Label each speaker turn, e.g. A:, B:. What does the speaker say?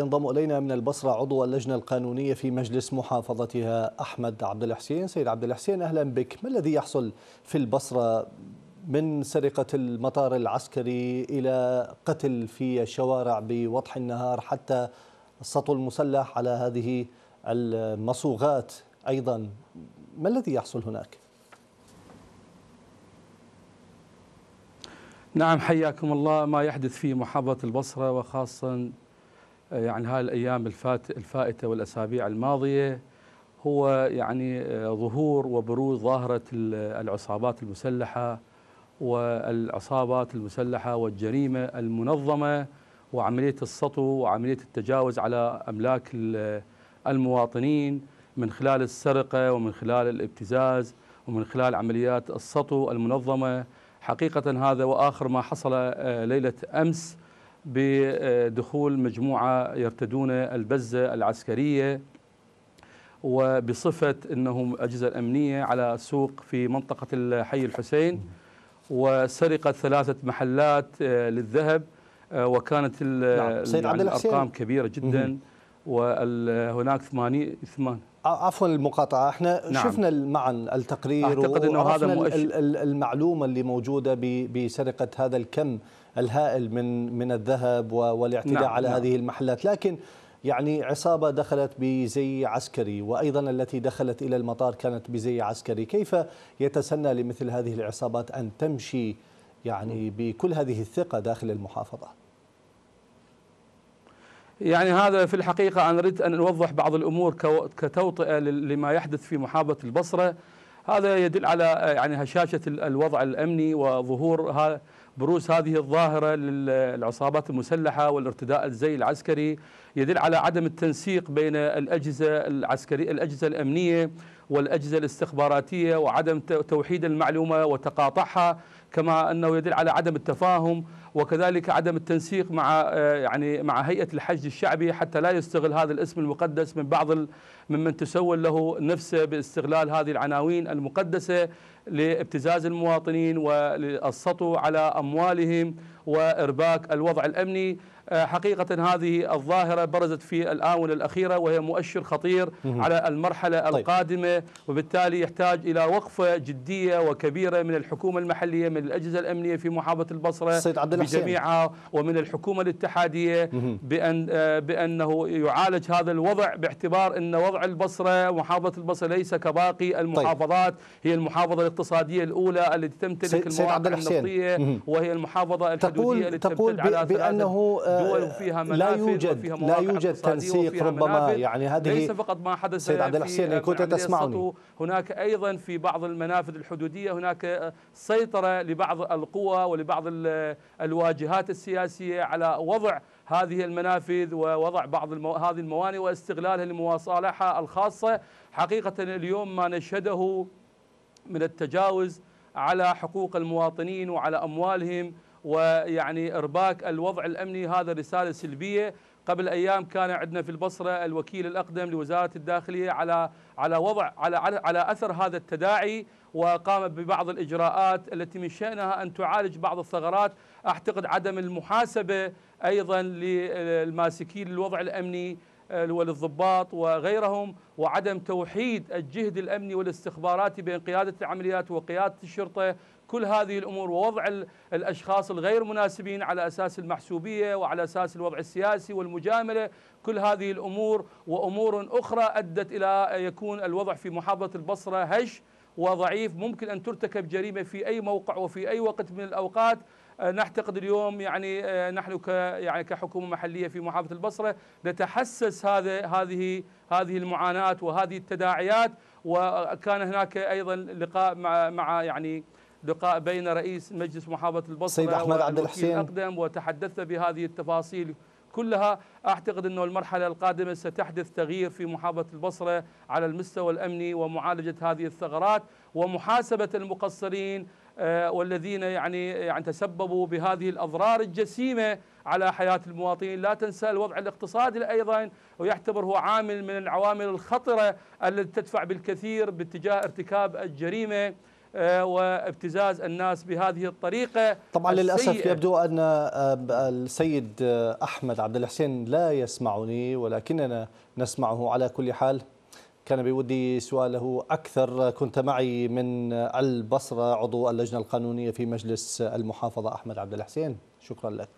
A: ينضم الينا من البصره عضو اللجنه القانونيه في مجلس محافظتها احمد عبد الحسين، سيد عبد الحسين اهلا بك، ما الذي يحصل في البصره من سرقه المطار العسكري الى قتل في الشوارع بوضح النهار حتى السطو المسلح على هذه المصوغات ايضا،
B: ما الذي يحصل هناك؟ نعم حياكم الله ما يحدث في محافظه البصره وخاصه يعني هاي الأيام الفات الفائتة والأسابيع الماضية هو يعني آه، ظهور وبروز ظاهرة العصابات المسلحة والعصابات المسلحة والجريمة المنظمة وعملية السطو وعملية التجاوز على أملاك المواطنين من خلال السرقة ومن خلال الابتزاز ومن خلال عمليات السطو المنظمة حقيقة هذا وآخر ما حصل آه، ليلة أمس بدخول مجموعة يرتدون البزة العسكرية وبصفة أنهم أجهزة أمنية على سوق في منطقة الحي الحسين وسرقت ثلاثة محلات آه، للذهب آه، وكانت نعم. سيد يعني الارقام كبيره جدا وهناك ثماني ثمان
A: عفوا المقاطعه احنا نعم. شفنا معا التقرير اعتقد انه هذا مؤشر.
B: المعلومه اللي موجوده بسرقه
A: هذا الكم الهائل من من الذهب والاعتداء نعم. على نعم. هذه المحلات لكن يعني عصابة دخلت بزي عسكري وأيضا التي دخلت إلى المطار كانت بزي عسكري كيف يتسنى لمثل هذه العصابات أن تمشي يعني بكل هذه الثقة داخل المحافظة
B: يعني هذا في الحقيقة أنا أريد أن أوضح بعض الأمور كتوطئة لما يحدث في محافظة البصرة هذا يدل على يعني هشاشة الوضع الأمني وظهور بروز هذه الظاهرة للعصابات المسلحة والارتداء الزي العسكري يدل على عدم التنسيق بين الأجهزة العسكرية الأجهزة الأمنية والأجهزة الاستخباراتية وعدم توحيد المعلومة وتقاطعها كما أنه يدل على عدم التفاهم وكذلك عدم التنسيق مع آه، يعني مع هيئة الحج الشعبي حتى لا يستغل هذا الاسم المقدس من بعض ممن تسول له نفسه باستغلال هذه العناوين المقدسة لابتزاز المواطنين وللسطو على أموالهم وإرباك الوضع الأمني آه، حقيقة هذه الظاهرة برزت في الآونة الأخيرة وهي مؤشر خطير على المرحلة طيب. القادمة وبالتالي يحتاج إلى وقفة جدية وكبيرة من الحكومة المحلية من الأجهزة الأمنية في محافظة البصرة بجميعها ومن الحكومة الاتحادية بأن آه، بأنه يعالج هذا الوضع باعتبار أن وضع البصرة محافظة البصرة ليس كباقي طيب. المحافظات هي المحافظة الاقتصادية الأولى التي تمتلك المواقع النفطية وهي المحافظة الحدودية تقول تقول بانه آه، دول فيها لا يوجد لا يوجد تنسيق ربما يعني هذه ليس فقط ما حدث سيد عبد الحسين كنت تسمعني هناك ايضا في بعض المنافذ الحدوديه هناك سيطره لبعض القوى ولبعض الواجهات السياسيه على وضع هذه المنافذ ووضع بعض المو... هذه الموانئ واستغلالها لمواصالحها الخاصه حقيقه اليوم ما نشهده من التجاوز على حقوق المواطنين وعلى اموالهم ويعني إرباك الوضع الأمني هذا رسالة سلبية قبل ايام كان عندنا في البصره الوكيل الاقدم لوزاره الداخليه على على وضع على على اثر هذا التداعي وقام ببعض الاجراءات التي من شانها ان تعالج بعض الثغرات، اعتقد عدم المحاسبه ايضا للماسكين للوضع الامني آه، وللضباط وغيرهم وعدم توحيد الجهد الأمني والاستخباراتي بين قيادة العمليات وقيادة الشرطة كل هذه الأمور ووضع الأشخاص الغير مناسبين على أساس المحسوبية وعلى أساس الوضع السياسي والمجاملة كل هذه الأمور وأمور أخرى أدت إلى يكون الوضع في محافظة البصرة هش وضعيف ممكن أن ترتكب جريمة في أي موقع وفي أي وقت من الأوقات آه، نعتقد اليوم يعني آه، نحن ك يعني كحكومه محليه في محافظه البصره نتحسس هذا هذه هذه المعاناه وهذه التداعيات وكان هناك ايضا لقاء مع مع يعني لقاء بين رئيس مجلس محافظه البصره سيد احمد عبد الحسين الاقدم بهذه التفاصيل كلها أعتقد أنه المرحلة القادمة ستحدث تغيير في محافظة البصرة على المستوى الأمني ومعالجة هذه الثغرات ومحاسبة المقصرين آه، والذين يعني يعني تسببوا بهذه الاضرار الجسيمه على حياه المواطنين، لا تنسى الوضع الاقتصادي ايضا ويعتبر هو عامل من العوامل الخطره التي تدفع بالكثير باتجاه ارتكاب الجريمه آه، وابتزاز الناس بهذه الطريقة طبعا السيئة. للأسف يبدو
A: أن آه، السيد آه، أحمد عبد الحسين لا يسمعني ولكننا نسمعه على كل حال كان بودي سؤاله أكثر كنت معي من البصرة عضو اللجنة القانونية في مجلس المحافظة أحمد عبد الحسين شكرا لك